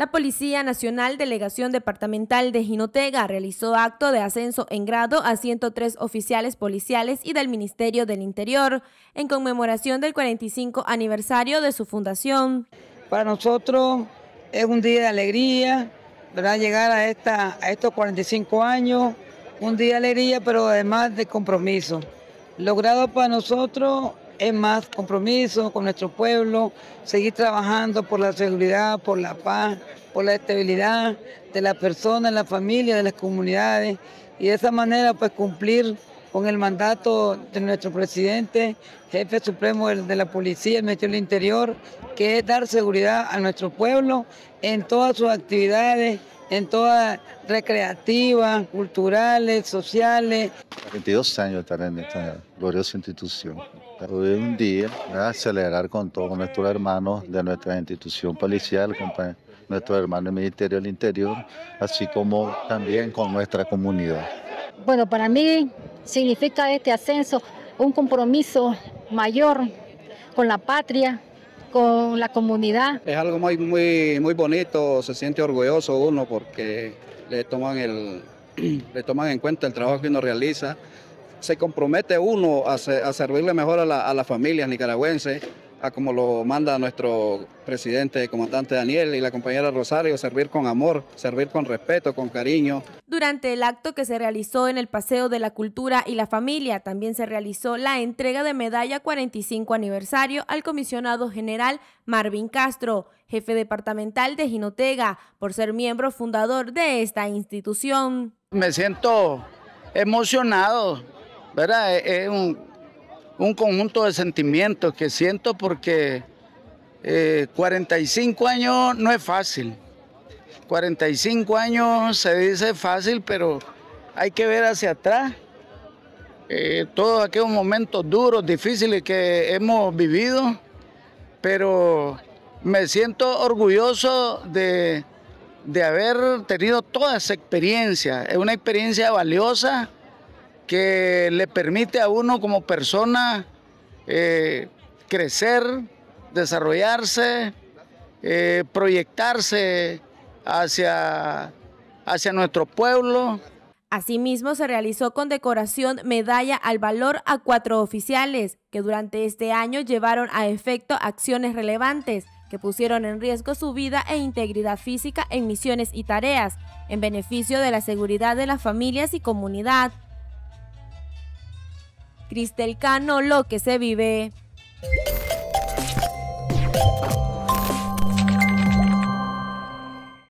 La Policía Nacional Delegación Departamental de Jinotega realizó acto de ascenso en grado a 103 oficiales policiales y del Ministerio del Interior en conmemoración del 45 aniversario de su fundación. Para nosotros es un día de alegría, ¿verdad? llegar a, esta, a estos 45 años, un día de alegría pero además de compromiso. Logrado para nosotros es más compromiso con nuestro pueblo, seguir trabajando por la seguridad, por la paz, por la estabilidad de las personas, de la familia, de las comunidades y de esa manera pues cumplir con el mandato de nuestro presidente, jefe supremo de la policía, el Ministerio del Interior, que es dar seguridad a nuestro pueblo en todas sus actividades, en todas recreativas, culturales, sociales. 22 años estar en esta gloriosa institución. Hoy un día a celebrar con todos nuestros hermanos de nuestra institución policial, con nuestros hermanos del Ministerio del Interior, así como también con nuestra comunidad. Bueno, para mí significa este ascenso un compromiso mayor con la patria, con la comunidad. Es algo muy, muy, muy bonito, se siente orgulloso uno porque le toman, el, le toman en cuenta el trabajo que uno realiza. Se compromete uno a, servirle mejor a las familias nicaragüenses a como lo manda nuestro presidente, comandante Daniel y la compañera Rosario, servir con amor, servir con respeto, con cariño. Durante el acto que se realizó en el Paseo de la Cultura y la Familia, también se realizó la entrega de medalla 45 aniversario al comisionado general Marvin Castro, jefe departamental de Ginotega, por ser miembro fundador de esta institución. Me siento emocionado, ¿verdad? Es un un conjunto de sentimientos que siento porque 45 eh, años no es fácil. 45 años se dice fácil, pero hay que ver hacia atrás eh, todos aquellos momentos duros, difíciles que hemos vivido, pero me siento orgulloso de, de haber tenido toda esa experiencia. Es una experiencia valiosa que le permite a uno como persona eh, crecer, desarrollarse, eh, proyectarse hacia, hacia nuestro pueblo. Asimismo, se realizó con decoración medalla al valor a cuatro oficiales que durante este año llevaron a efecto acciones relevantes que pusieron en riesgo su vida e integridad física en misiones y tareas, en beneficio de la seguridad de las familias y comunidad. Cristel Cano, lo que se vive.